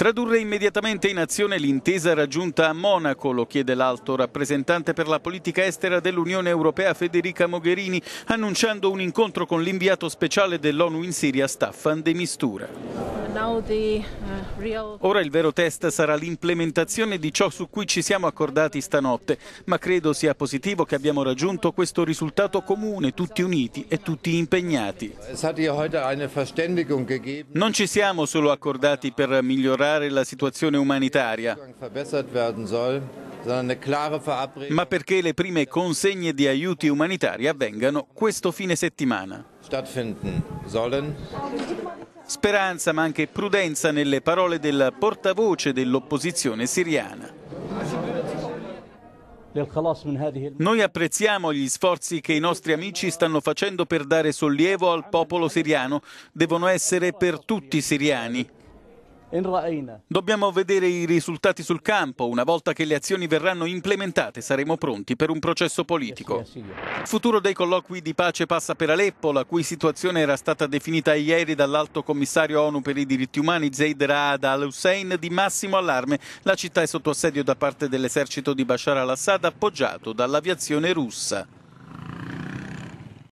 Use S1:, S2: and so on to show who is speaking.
S1: Tradurre immediatamente in azione l'intesa raggiunta a Monaco, lo chiede l'alto rappresentante per la politica estera dell'Unione Europea Federica Mogherini, annunciando un incontro con l'inviato speciale dell'ONU in Siria Staffan De Mistura.
S2: Uh,
S1: Ora il vero test sarà l'implementazione di ciò su cui ci siamo accordati stanotte, ma credo sia positivo che abbiamo raggiunto questo risultato comune, tutti uniti e tutti impegnati. Non ci siamo solo accordati per migliorare la situazione umanitaria, ma perché le prime consegne di aiuti umanitari avvengano questo fine settimana. Stattfinden sollen. Speranza ma anche prudenza nelle parole del portavoce dell'opposizione siriana. Noi apprezziamo gli sforzi che i nostri amici stanno facendo per dare sollievo al popolo siriano. Devono essere per tutti i siriani, Dobbiamo vedere i risultati sul campo. Una volta che le azioni verranno implementate saremo pronti per un processo politico. Il futuro dei colloqui di pace passa per Aleppo, la cui situazione era stata definita ieri dall'alto commissario ONU per i diritti umani Zaid Raad al-Hussein di massimo allarme. La città è sotto assedio da parte dell'esercito di Bashar al-Assad appoggiato dall'aviazione russa.